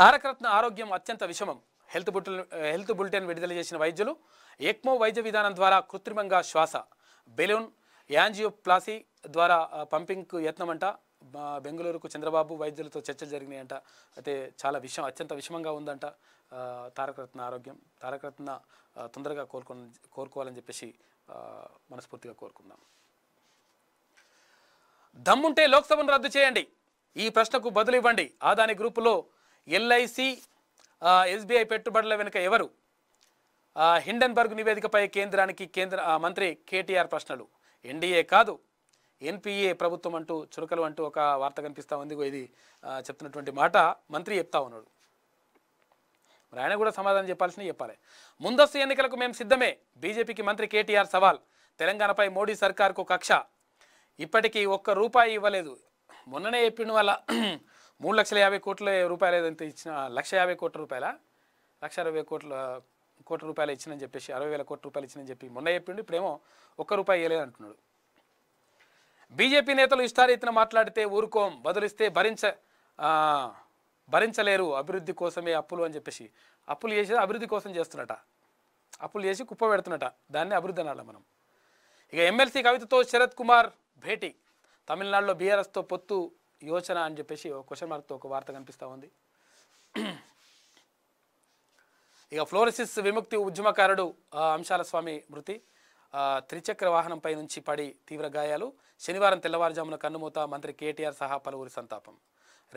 తారకరత్న ఆరోగ్యం అత్యంత విషమం హెల్త్ బుల్టెన్ హెల్త్ బులెటిన్ విడుదల చేసిన వైద్యులు ఎక్మో వైద్య విధానం ద్వారా కృత్రిమంగా శ్వాస బెలూన్ యాంజియోప్లాసీ ద్వారా పంపింగ్కు యత్నమంట బెంగళూరుకు చంద్రబాబు వైద్యులతో చర్చలు జరిగినాయంట అయితే చాలా విషయం అత్యంత విషమంగా ఉందంట తారకరత్న ఆరోగ్యం తారక రత్న తొందరగా కోరుకో కోరుకోవాలని చెప్పేసి మనస్ఫూర్తిగా కోరుకుందాం దమ్ముంటే లోక్సభను రద్దు చేయండి ఈ ప్రశ్నకు బదులు ఇవ్వండి ఆదాని గ్రూపులో ఎల్ఐసి ఎస్బీఐ పెట్టుబడుల వెనుక ఎవరు హిండన్బర్గ్ నివేదికపై కేంద్రానికి కేంద్ర మంత్రి కేటీఆర్ ప్రశ్నలు ఎన్డీఏ కాదు ఎన్పిఏ ప్రభుత్వం అంటూ చురుకలు అంటూ ఒక వార్త కనిపిస్తూ ఉంది ఇది చెప్తున్నటువంటి మాట మంత్రి చెప్తా ఉన్నాడు మరి ఆయన కూడా సమాధానం చెప్పాల్సిన చెప్పాలి ముందస్తు ఎన్నికలకు మేము సిద్ధమే బీజేపీకి మంత్రి కేటీఆర్ సవాల్ తెలంగాణపై మోడీ సర్కార్కు కక్ష ఇప్పటికీ ఒక్క రూపాయి ఇవ్వలేదు మొన్ననే చెప్పిన వాళ్ళ మూడు లక్షల యాభై కోట్ల రూపాయలు ఏదైతే ఇచ్చిన లక్ష యాభై కోట్ల రూపాయల లక్ష అరవై కోట్ల కోట్ల రూపాయలు ఇచ్చినని చెప్పేసి అరవై వేల కోట్ల రూపాయలు ఇచ్చినని చెప్పి మొన్న చెప్పిండు ఇప్పుడేమో ఒక్క రూపాయి ఇవ్వలేదు అంటున్నాడు బీజేపీ నేతలు ఇష్టారీతిన మాట్లాడితే ఊరుకోం బదులిస్తే భరించ భరించలేరు అభివృద్ధి కోసమే అప్పులు అని చెప్పేసి అప్పులు చేసి అభివృద్ధి కోసం చేస్తున్నట అప్పులు చేసి కుప్ప పెడుతున్నట దాన్ని అభివృద్ధి అనాలి మనం ఇక ఎమ్మెల్సీ కవితతో శరత్ కుమార్ భేటీ తమిళనాడులో బీఆర్ఎస్తో పొత్తు యోచన అని చెప్పేసి ఒక క్వశ్చన్ మార్క్తో ఒక వార్త కనిపిస్తూ ఉంది ఇక ఫ్లోరసిస్ విముక్తి ఉద్యమకారుడు అంశాల స్వామి మృతి త్రిచక్ర వాహనంపై నుంచి పడి తీవ్ర గాయాలు శనివారం తెల్లవారుజామున కన్నుమూత మంత్రి కేటీఆర్ సహా పలువురి సంతాపం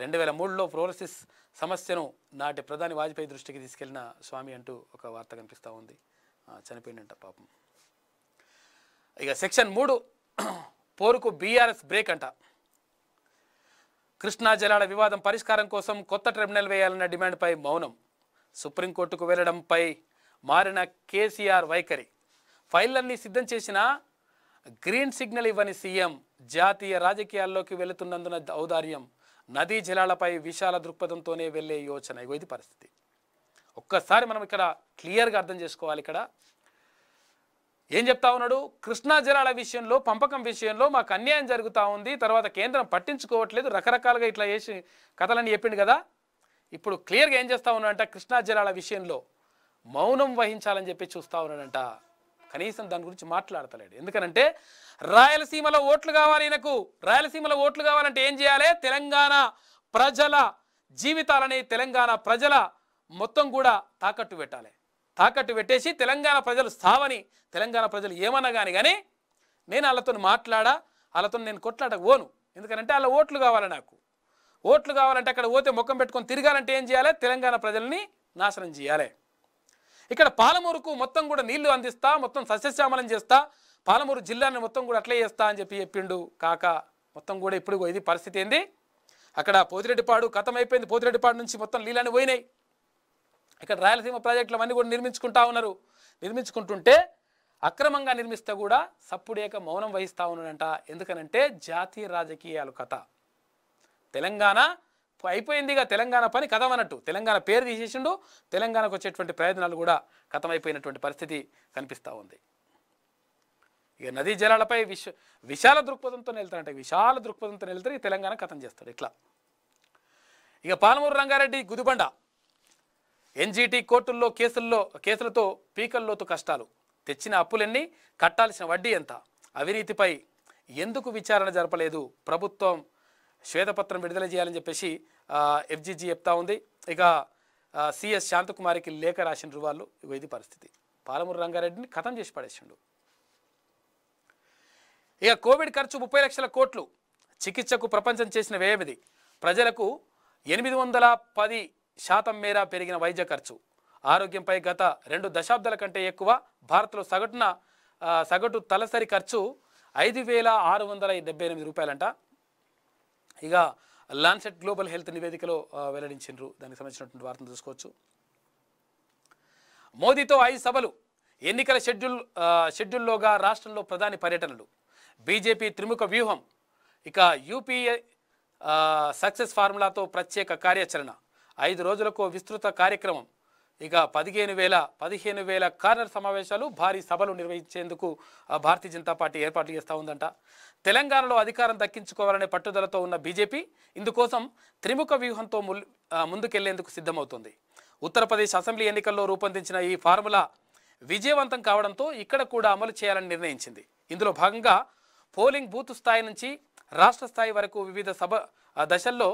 రెండు వేల మూడులో ఫ్లోరసిస్ సమస్యను నాటి ప్రధాని వాజ్పేయి దృష్టికి తీసుకెళ్లిన స్వామి అంటూ ఒక వార్త కనిపిస్తూ ఉంది చనిపోయిందంట పాపం ఇక సెక్షన్ మూడు పోరుకు బీఆర్ఎస్ బ్రేక్ అంట కృష్ణా జలాల వివాదం పరిష్కారం కోసం కొత్త ట్రిబ్యునల్ వేయాలన్న డిమాండ్పై మౌనం సుప్రీంకోర్టుకు వెళ్లడంపై మారిన కేసీఆర్ వైఖరి ఫైళ్లన్నీ సిద్ధం చేసిన గ్రీన్ సిగ్నల్ ఇవ్వని సీఎం జాతీయ రాజకీయాల్లోకి వెళుతున్నందున ఔదార్యం నదీ జలాలపై విశాల దృక్పథంతోనే వెళ్ళే యోచన ఇగో ఇది పరిస్థితి ఒక్కసారి మనం ఇక్కడ క్లియర్గా అర్థం చేసుకోవాలి ఇక్కడ ఏం చెప్తా ఉన్నాడు కృష్ణా జలాల విషయంలో పంపకం విషయంలో మాకు అన్యాయం జరుగుతూ ఉంది తర్వాత కేంద్రం పట్టించుకోవట్లేదు రకరకాలుగా ఇట్లా చేసి కథలని చెప్పిండు కదా ఇప్పుడు క్లియర్గా ఏం చేస్తూ ఉన్నాడంట కృష్ణా జలాల విషయంలో మౌనం వహించాలని చెప్పి చూస్తూ ఉన్నాడంట కనీసం దాని గురించి మాట్లాడతలేడు ఎందుకనంటే రాయలసీమలో ఓట్లు కావాలి ఈయనకు రాయలసీమలో ఓట్లు కావాలంటే ఏం చేయాలి తెలంగాణ ప్రజల జీవితాలని తెలంగాణ ప్రజల మొత్తం కూడా తాకట్టు పెట్టాలి తాకట్టు పెట్టేసి తెలంగాణ ప్రజలు స్థావని తెలంగాణ ప్రజలు ఏమన్నా కానీ కానీ నేను వాళ్ళతో మాట్లాడా వాళ్ళతో నేను కొట్లాడ పోను ఎందుకంటే వాళ్ళ ఓట్లు కావాలి నాకు ఓట్లు కావాలంటే అక్కడ పోతే ముఖం పెట్టుకొని తిరగాలంటే ఏం చేయాలి తెలంగాణ ప్రజల్ని నాశనం చేయాలి ఇక్కడ పాలమూరుకు మొత్తం కూడా నీళ్లు అందిస్తా మొత్తం సస్యశ్యామలం చేస్తా పాలమూరు జిల్లాని మొత్తం కూడా అట్లే చేస్తా అని చెప్పి చెప్పిండు కాక మొత్తం కూడా ఇప్పుడు ఇది పరిస్థితి ఏంది అక్కడ పోతిరెడ్డిపాడు కథమైపోయింది పోతిరెడ్డిపాడు నుంచి మొత్తం నీళ్ళని పోయినాయి ఇక్కడ రాయలసీమ ప్రాజెక్టులు అన్నీ కూడా నిర్మించుకుంటా ఉన్నారు నిర్మించుకుంటుంటే అక్రమంగా నిర్మిస్తే కూడా సప్పుడేక మౌనం వహిస్తూ ఉన్నాడంట ఎందుకనంటే జాతీయ రాజకీయాలు కథ తెలంగాణ అయిపోయిందిగా తెలంగాణ పని కథం అన్నట్టు తెలంగాణ పేరు తీసేసిండు తెలంగాణకు వచ్చేటువంటి ప్రయోజనాలు కూడా కథమైపోయినటువంటి పరిస్థితి కనిపిస్తూ ఉంది ఇక నదీ జలాలపై విశ విశాల దృక్పథంతో వెళ్తారంట విశాల దృక్పథంతో వెళ్తారు తెలంగాణ కథం చేస్తారు ఇట్లా ఇక పాలమూరు రంగారెడ్డి గుదిబండ ఎన్జీటీ కోర్టుల్లో కేసుల్లో కేసులతో పీకల్లోతు కష్టాలు తెచ్చిన అప్పులన్నీ కట్టాల్సిన వడ్డీ ఎంత అవినీతిపై ఎందుకు విచారణ జరపలేదు ప్రభుత్వం శ్వేతపత్రం విడుదల చేయాలని చెప్పేసి ఎఫ్జీజీ చెప్తా ఉంది ఇక సిఎస్ శాంతకుమారికి లేఖ రాసిన రువాళ్ళు ఇది పరిస్థితి పాలమూరు రంగారెడ్డిని కథం చేసి పడేసిండు ఇక కోవిడ్ ఖర్చు ముప్పై లక్షల కోట్లు చికిత్సకు ప్రపంచం చేసిన వ్యయమిది ప్రజలకు ఎనిమిది వందల పది శాతం మేర పెరిగిన వైద్య ఖర్చు ఆరోగ్యంపై గత రెండు దశాబ్దాల కంటే ఎక్కువ భారత్లో సగటున సగటు తలసరి ఖర్చు ఐదు వేల ఆరు వందల డెబ్బై ఎనిమిది రూపాయలంట ఇక లాన్సెట్ గ్లోబల్ హెల్త్ నివేదికలో వెల్లడించారు దానికి సంబంధించినటువంటి వార్తను చూసుకోవచ్చు మోదీతో ఐదు సభలు ఎన్నికల షెడ్యూల్ షెడ్యూల్లోగా రాష్ట్రంలో ప్రధాని పర్యటనలు బీజేపీ త్రిముఖ వ్యూహం ఇక యూపీఏ సక్సెస్ ఫార్ములాతో ప్రత్యేక కార్యాచరణ ఐదు రోజులకు విస్తృత కార్యక్రమం ఇక పదిహేను వేల పదిహేను వేల కార్నర్ సమావేశాలు భారీ సభలు నిర్వహించేందుకు భారతీయ జనతా పార్టీ ఏర్పాట్లు చేస్తూ ఉందంట తెలంగాణలో అధికారం దక్కించుకోవాలనే పట్టుదలతో ఉన్న బీజేపీ ఇందుకోసం త్రిముఖ వ్యూహంతో ముందుకెళ్లేందుకు సిద్ధమవుతుంది ఉత్తరప్రదేశ్ అసెంబ్లీ ఎన్నికల్లో రూపొందించిన ఈ ఫార్ములా విజయవంతం కావడంతో ఇక్కడ కూడా అమలు చేయాలని నిర్ణయించింది ఇందులో భాగంగా పోలింగ్ బూత్ స్థాయి నుంచి రాష్ట్ర స్థాయి వరకు వివిధ సభ దశల్లో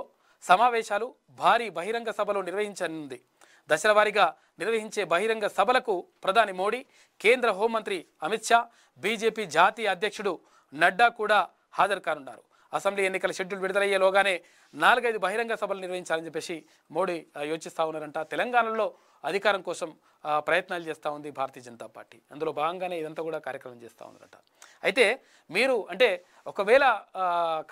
సమావేశాలు భారీ బహిరంగ సభలో నిర్వహించనుంది దశలవారీగా నిర్వహించే బహిరంగ సభలకు ప్రధాని మోడీ కేంద్ర హోంమంత్రి అమిత్ షా బీజేపీ జాతీయ అధ్యక్షుడు నడ్డా కూడా హాజరు కానున్నారు అసెంబ్లీ ఎన్నికల షెడ్యూల్ విడుదలయ్యేలోగానే నాలుగైదు బహిరంగ సభలు నిర్వహించాలని చెప్పేసి మోడీ యోచిస్తూ ఉన్నారంట తెలంగాణలో అధికారం కోసం ప్రయత్నాలు చేస్తూ ఉంది భారతీయ జనతా పార్టీ అందులో భాగంగానే ఇదంతా కూడా కార్యక్రమం చేస్తూ ఉందంట అయితే మీరు అంటే ఒకవేళ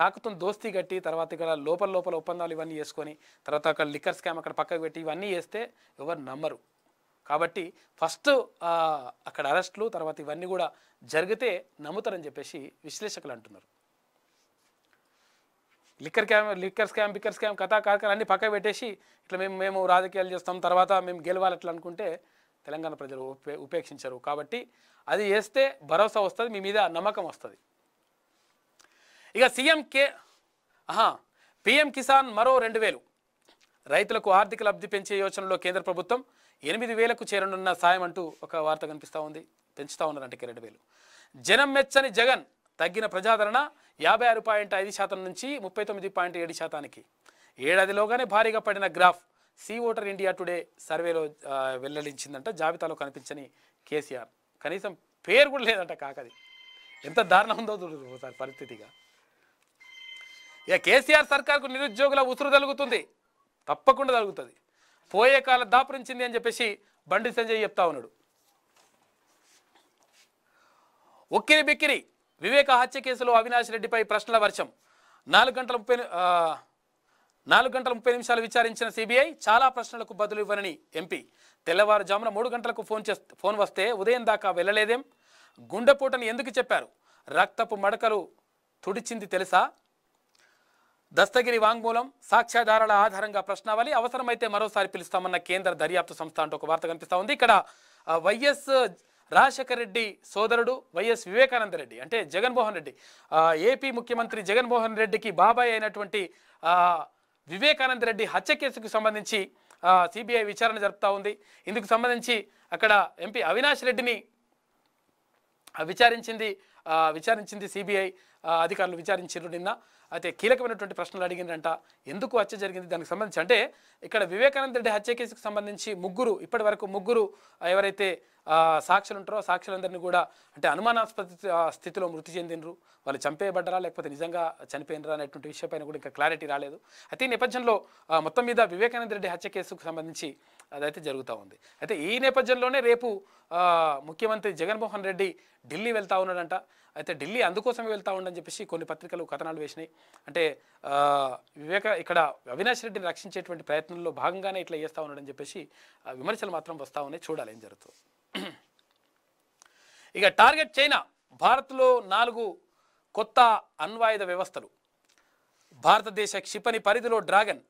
కాకుతం దోస్తీ కట్టి తర్వాత ఇక్కడ లోపల లోపల ఒప్పందాలు ఇవన్నీ చేసుకొని తర్వాత అక్కడ లిక్కర్ స్కామ్ అక్కడ పక్కకు పెట్టి ఇవన్నీ చేస్తే ఎవరు నమ్మరు కాబట్టి ఫస్ట్ అక్కడ అరెస్టులు తర్వాత ఇవన్నీ కూడా జరిగితే నమ్ముతారని చెప్పేసి విశ్లేషకులు అంటున్నారు లిక్కర్ క్యామ్ లిక్కర్ స్కామ్ బిక్కర్ స్కామ్ కథా కార్కలు అన్ని పక్క పెట్టేసి ఇట్లా మేము మేము రాజకీయాలు చేస్తాం తర్వాత మేము గెలవాలి అట్లా అనుకుంటే తెలంగాణ ప్రజలు ఉపే ఉపేక్షించరు కాబట్టి అది చేస్తే భరోసా వస్తుంది మీ మీద నమ్మకం వస్తుంది ఇక సీఎం కే పిఎం కిసాన్ మరో రెండు వేలు రైతులకు ఆర్థిక లబ్ధి పెంచే యోచనలో కేంద్ర ప్రభుత్వం ఎనిమిది వేలకు చేరనున్న సాయం అంటూ ఒక వార్త కనిపిస్తూ ఉంది పెంచుతూ ఉన్నారంటే రెండు వేలు జనం మెచ్చని జగన్ తగ్గిన ప్రజాదరణ యాభై ఆరు పాయింట్ ఐదు శాతం నుంచి ముప్పై తొమ్మిది పాయింట్ ఏడు శాతానికి ఏడాదిలోగానే భారీగా పడిన graph C voter India Today సర్వేలో వెల్లడించిందంట జాబితాలో కనిపించని కేసీఆర్ కనీసం పేరు కూడా లేదంట కాకది ఎంత దారుణం ఉందో చూడసారి పరిస్థితిగా ఇక కేసీఆర్ సర్కార్కు నిరుద్యోగుల ఉసురు తలుగుతుంది తప్పకుండా తలుగుతుంది పోయే కాలం దాపురించింది అని చెప్పేసి బండి సంజయ్ చెప్తా ఉన్నాడు ఉక్కిరి బిక్కిరి వివేక హత్య కేసులో అవినాష్ రెడ్డిపై ప్రశ్నల వర్షం నాలుగు గంటల ముప్పై నాలుగు గంటల ముప్పై నిమిషాలు విచారించిన సిబిఐ చాలా ప్రశ్నలకు బదులు ఇవ్వనని ఎంపీ తెల్లవారుజామున మూడు గంటలకు ఫోన్ చేస్తే ఫోన్ వస్తే ఉదయం దాకా వెళ్ళలేదేం గుండెపోటని ఎందుకు చెప్పారు రక్తపు మడకలు తుడిచింది తెలుసా దస్తగిరి వాంగ్మూలం సాక్ష్యాధారాల ఆధారంగా ప్రశ్నావళి అవసరమైతే మరోసారి పిలుస్తామన్న కేంద్ర దర్యాప్తు సంస్థ అంటూ ఒక వార్త కనిపిస్తూ ఉంది ఇక్కడ వైఎస్ రాజశేఖర రెడ్డి సోదరుడు వైఎస్ వివేకానంద రెడ్డి అంటే జగన్మోహన్ రెడ్డి ఏపీ ముఖ్యమంత్రి జగన్మోహన్ రెడ్డికి బాబాయ్ అయినటువంటి వివేకానంద రెడ్డి హత్య కేసుకు సంబంధించి సిబిఐ విచారణ జరుపుతూ ఉంది ఇందుకు సంబంధించి అక్కడ ఎంపీ అవినాష్ రెడ్డిని విచారించింది విచారించింది సిబిఐ అధికారులు విచారించారు నిన్న అయితే కీలకమైనటువంటి ప్రశ్నలు అడిగిందంట ఎందుకు హత్య జరిగింది దానికి సంబంధించి అంటే ఇక్కడ వివేకానంద రెడ్డి హత్య కేసుకు సంబంధించి ముగ్గురు ఇప్పటి వరకు ముగ్గురు ఎవరైతే సాక్షులు ఉంటారో సాక్షులందరినీ కూడా అంటే అనుమానాస్పద స్థితిలో మృతి చెందినరు వాళ్ళు చంపేయబడ్డరా లేకపోతే నిజంగా చనిపోయినరా అనేటువంటి విషయంపైన కూడా ఇంకా క్లారిటీ రాలేదు అయితే ఈ నేపథ్యంలో మొత్తం మీద వివేకానంద రెడ్డి హత్య కేసుకు సంబంధించి అదైతే జరుగుతూ ఉంది అయితే ఈ నేపథ్యంలోనే రేపు ముఖ్యమంత్రి జగన్మోహన్ రెడ్డి ఢిల్లీ వెళ్తూ ఉన్నాడంట అయితే ఢిల్లీ అందుకోసమే వెళ్తా ఉండని చెప్పేసి కొన్ని పత్రికలు కథనాలు వేసినాయి అంటే వివేక ఇక్కడ అవినాష్ రెడ్డిని రక్షించేటువంటి ప్రయత్నంలో భాగంగానే ఇట్లా చేస్తూ ఉన్నాడని చెప్పేసి విమర్శలు మాత్రం వస్తూ ఉన్నాయి చూడాలి ఏం జరుగుతుంది ఇక టార్గెట్ చైనా భారత్లో నాలుగు కొత్త అణ్వాయుధ వ్యవస్థలు భారతదేశ క్షిపణి పరిధిలో డ్రాగన్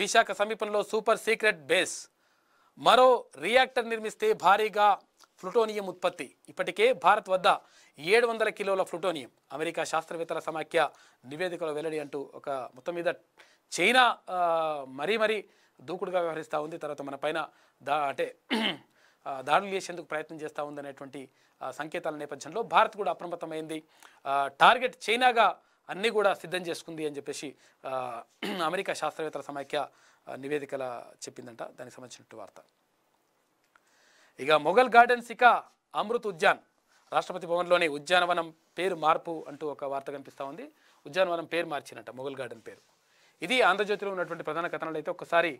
విశాఖ సమీపంలో సూపర్ సీక్రెట్ బేస్ మరో రియాక్టర్ నిర్మిస్తే భారీగా ఫ్లుటోనియం ఉత్పత్తి ఇప్పటికే భారత్ వద్ద ఏడు వందల కిలోల ప్లూటోనియం అమెరికా శాస్త్రవేత్తల సమాఖ్య నివేదికలో వెల్లడి అంటూ ఒక మొత్తం మీద చైనా మరీ మరీ దూకుడుగా వ్యవహరిస్తూ ఉంది తర్వాత మన పైన దా అంటే దాడులు చేసేందుకు ప్రయత్నం చేస్తూ ఉందనేటువంటి సంకేతాల నేపథ్యంలో భారత్ కూడా అప్రమత్తమైంది టార్గెట్ చైనాగా అన్నీ కూడా సిద్ధం చేసుకుంది అని చెప్పేసి అమెరికా శాస్త్రవేత్తల సమైక్య నివేదికల చెప్పిందంట దానికి సంబంధించినట్టు వార్త ఇక మొఘల్ గార్డెన్స్ ఇక అమృత్ ఉద్యాన్ రాష్ట్రపతి భవన్లోని ఉద్యానవనం పేరు మార్పు అంటూ ఒక వార్త కనిపిస్తూ ఉంది ఉద్యానవనం పేరు మార్చినట్ట మొఘల్ గార్డెన్ పేరు ఇది ఆంధ్రజ్యోతిలో ఉన్నటువంటి ప్రధాన కథనాలు అయితే ఒకసారి